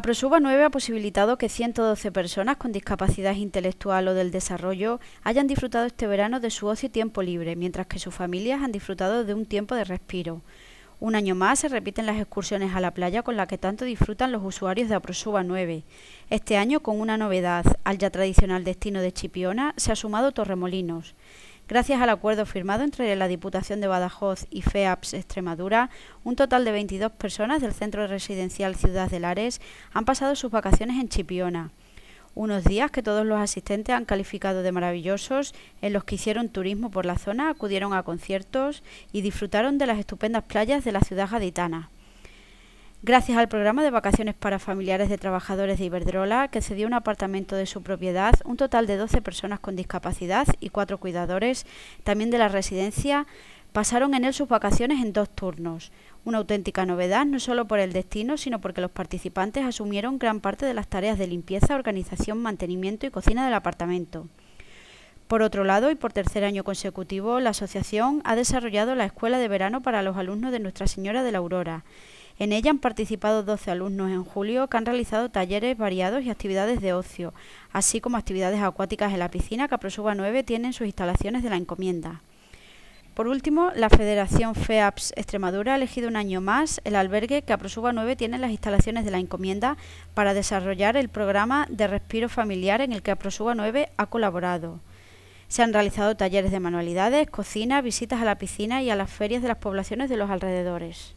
prosuba 9 ha posibilitado que 112 personas con discapacidad intelectual o del desarrollo hayan disfrutado este verano de su ocio y tiempo libre, mientras que sus familias han disfrutado de un tiempo de respiro. Un año más se repiten las excursiones a la playa con las que tanto disfrutan los usuarios de APROSUBA 9. Este año con una novedad, al ya tradicional destino de Chipiona se ha sumado Torremolinos. Gracias al acuerdo firmado entre la Diputación de Badajoz y FEAPS Extremadura, un total de 22 personas del centro residencial Ciudad de Lares han pasado sus vacaciones en Chipiona. Unos días que todos los asistentes han calificado de maravillosos, en los que hicieron turismo por la zona, acudieron a conciertos y disfrutaron de las estupendas playas de la ciudad gaditana. Gracias al programa de vacaciones para familiares de trabajadores de Iberdrola, que cedió un apartamento de su propiedad, un total de 12 personas con discapacidad y cuatro cuidadores, también de la residencia, pasaron en él sus vacaciones en dos turnos. Una auténtica novedad, no solo por el destino, sino porque los participantes asumieron gran parte de las tareas de limpieza, organización, mantenimiento y cocina del apartamento. Por otro lado, y por tercer año consecutivo, la asociación ha desarrollado la Escuela de Verano para los alumnos de Nuestra Señora de la Aurora. En ella han participado 12 alumnos en julio que han realizado talleres variados y actividades de ocio, así como actividades acuáticas en la piscina que APROSUBA 9 tiene en sus instalaciones de la encomienda. Por último, la Federación FEAPS Extremadura ha elegido un año más el albergue que Aprosuba 9 tiene en las instalaciones de la encomienda para desarrollar el programa de respiro familiar en el que Aprosuba 9 ha colaborado. Se han realizado talleres de manualidades, cocina, visitas a la piscina y a las ferias de las poblaciones de los alrededores.